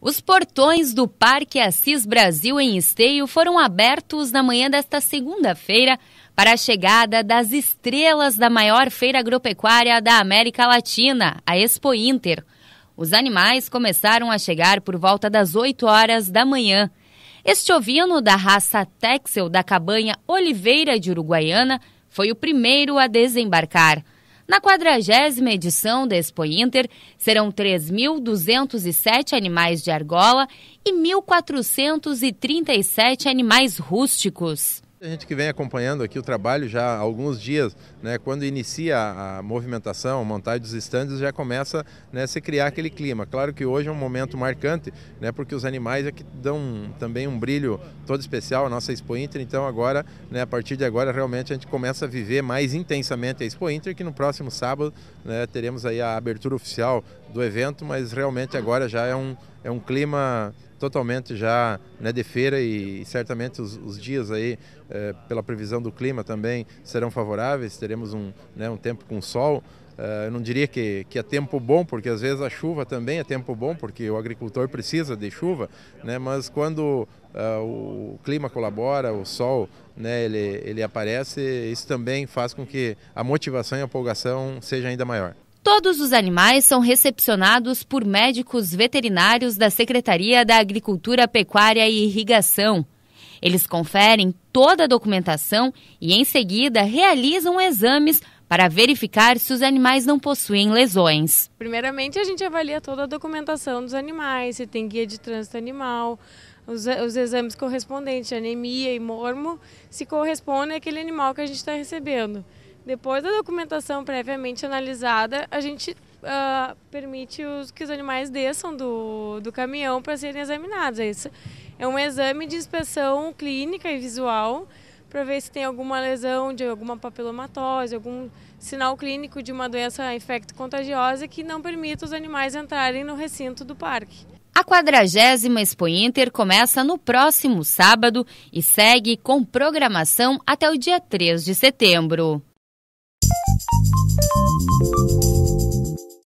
Os portões do Parque Assis Brasil em Esteio foram abertos na manhã desta segunda-feira para a chegada das estrelas da maior feira agropecuária da América Latina, a Expo Inter. Os animais começaram a chegar por volta das 8 horas da manhã. Este ovino da raça Texel da cabanha Oliveira de Uruguaiana foi o primeiro a desembarcar. Na quadragésima edição da Expo Inter, serão 3.207 animais de argola e 1.437 animais rústicos. A gente que vem acompanhando aqui o trabalho já há alguns dias, né, quando inicia a, movimentação, a montagem dos estandes, já começa né, a se criar aquele clima. Claro que hoje é um momento marcante, né, porque os animais é que dão também um brilho todo especial à nossa Expo Inter, então agora, né, a partir de agora, realmente a gente começa a viver mais intensamente a Expo Inter, que no próximo sábado né, teremos aí a abertura oficial do evento, mas realmente agora já é um, é um clima totalmente já né, de feira e, e certamente os, os, dias aí, eh, pela previsão do clima também, serão favoráveis, teremos um, né, um tempo com sol. Uh, eu não diria que, que é tempo bom, porque às vezes a chuva também é tempo bom, porque o agricultor precisa de chuva, né? mas quando uh, o clima colabora, o sol né, ele, ele aparece, isso também faz com que a motivação e a empolgação seja ainda maior. Todos os animais são recepcionados por médicos veterinários da Secretaria da Agricultura, Pecuária e Irrigação. Eles conferem toda a documentação e, em seguida, realizam exames para verificar se os animais não possuem lesões. Primeiramente, a gente avalia toda a documentação dos animais, se tem guia de trânsito animal, os, os exames correspondentes, anemia e mormo, se corresponde àquele animal que a gente está recebendo. Depois da documentação previamente analisada, a gente uh, permite os, que os animais desçam do, do caminhão para serem examinados. É isso é um exame de inspeção clínica e visual para ver se tem alguma lesão de alguma papilomatose, algum sinal clínico de uma doença infecto-contagiosa que não permita os animais entrarem no recinto do parque. A 40 Expo Inter começa no próximo sábado e segue com programação até o dia 3 de setembro. うん。